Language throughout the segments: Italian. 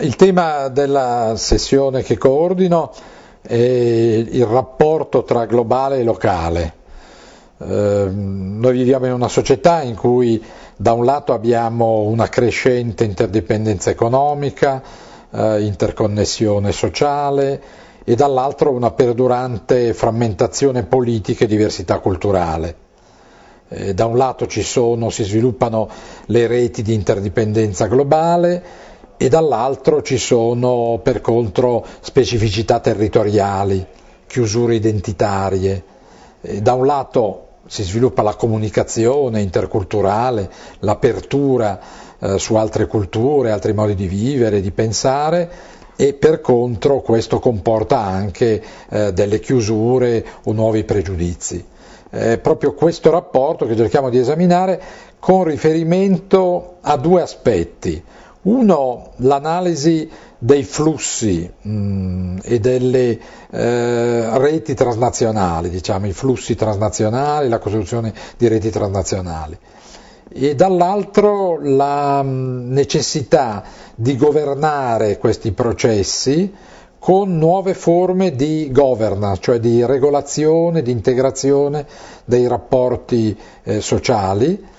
Il tema della sessione che coordino è il rapporto tra globale e locale. Ehm, noi viviamo in una società in cui da un lato abbiamo una crescente interdipendenza economica, eh, interconnessione sociale e dall'altro una perdurante frammentazione politica e diversità culturale. Eh, da un lato sono, si sviluppano le reti di interdipendenza globale, e dall'altro ci sono per contro specificità territoriali, chiusure identitarie. Eh, da un lato si sviluppa la comunicazione interculturale, l'apertura eh, su altre culture, altri modi di vivere, di pensare, e per contro questo comporta anche eh, delle chiusure o nuovi pregiudizi. È proprio questo rapporto che cerchiamo di esaminare con riferimento a due aspetti. Uno, l'analisi dei flussi mh, mm, e delle eh, reti transnazionali, diciamo i flussi transnazionali, la costruzione di reti transnazionali e dall'altro la mh, mm, necessità di governare questi processi con nuove forme di governance, cioè di regolazione, di integrazione dei rapporti eh, sociali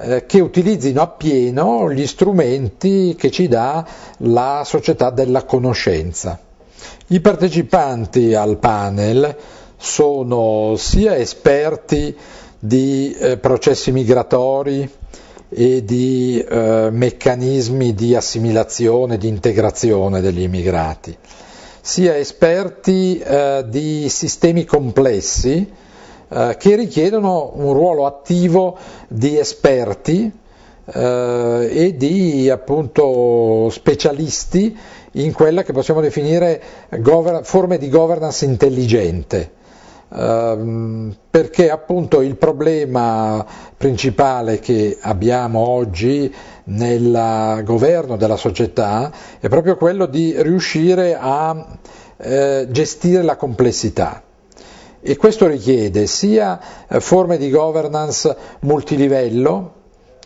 eh, che utilizzino appieno gli strumenti che ci dà la società della conoscenza. I partecipanti al panel sono sia esperti di eh, processi migratori e di eh, meccanismi di assimilazione, di integrazione degli immigrati, sia esperti eh, di sistemi complessi eh, che richiedono un ruolo attivo di esperti eh, e di appunto specialisti in quella che possiamo definire gover- forme di governance intelligente. Ehm, perché appunto il problema principale che abbiamo oggi nel governo della società è proprio quello di riuscire a eh, gestire la complessità. E questo richiede sia eh, forme di governance multilivello,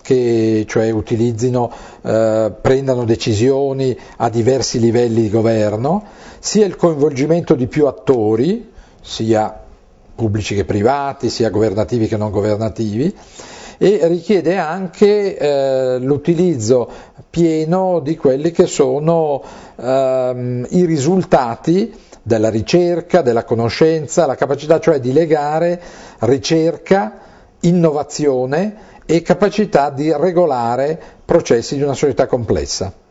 che cioè utilizzino, eh, prendano decisioni a diversi livelli di governo, sia il coinvolgimento di più attori, sia pubblici che privati, sia governativi che non governativi, e richiede anche eh, l'utilizzo pieno di quelli che sono ehm, i risultati della ricerca, della conoscenza, la capacità cioè di legare ricerca, innovazione e capacità di regolare processi di una società complessa.